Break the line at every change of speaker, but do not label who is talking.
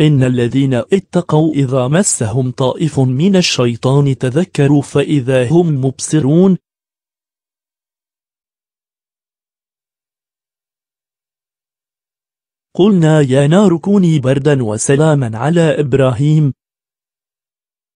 إن الذين اتقوا إذا مسهم طائف من الشيطان تذكروا فإذا هم مبصرون قلنا يا نار كوني بردا وسلاما على إبراهيم